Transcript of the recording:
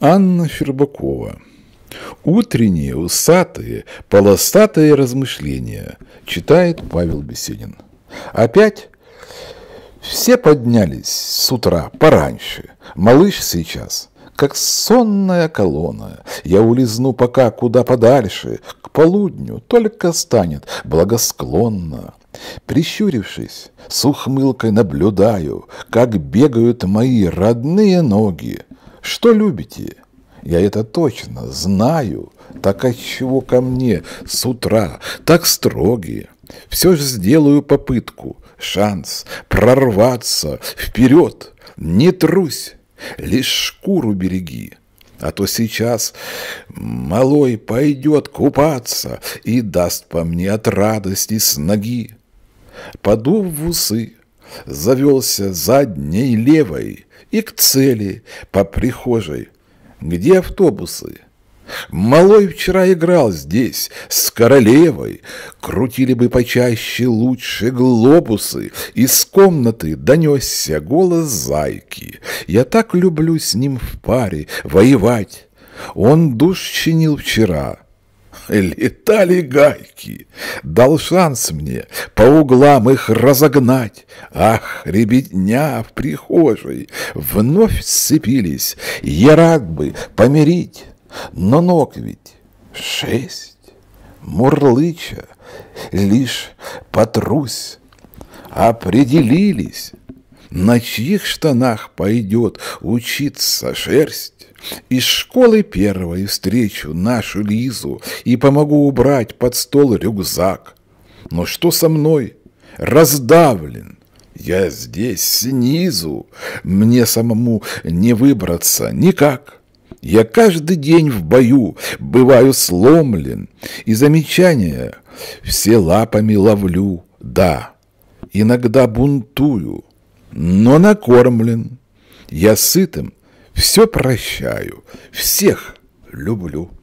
Анна Щербакова. «Утренние, усатые, полосатые размышления», читает Павел Беседин. Опять все поднялись с утра пораньше. Малыш сейчас, как сонная колонна. Я улизну пока куда подальше, к полудню только станет благосклонно. Прищурившись, с ухмылкой наблюдаю, как бегают мои родные ноги что любите? Я это точно знаю. Так отчего ко мне с утра так строгие? Все же сделаю попытку, шанс прорваться вперед. Не трусь, лишь шкуру береги. А то сейчас малой пойдет купаться и даст по мне от радости с ноги. Поду в усы, завелся задней левой и к цели по прихожей. Где автобусы? Малой вчера играл здесь с королевой. Крутили бы почаще лучше глобусы. Из комнаты донесся голос зайки. Я так люблю с ним в паре воевать. Он душ чинил вчера летали гайки. Дал шанс мне по углам их разогнать. Ах, ребятня в прихожей вновь сцепились. Я рад бы помирить, но ног ведь шесть. Мурлыча лишь потрусь. Определились. На чьих штанах пойдет учиться шерсть? Из школы первой встречу нашу Лизу И помогу убрать под стол рюкзак. Но что со мной? Раздавлен. Я здесь снизу. Мне самому не выбраться никак. Я каждый день в бою бываю сломлен, И замечания все лапами ловлю, да. Иногда бунтую, но накормлен. Я сытым, все прощаю, всех люблю.